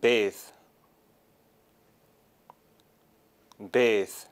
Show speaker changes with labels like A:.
A: bathe bathe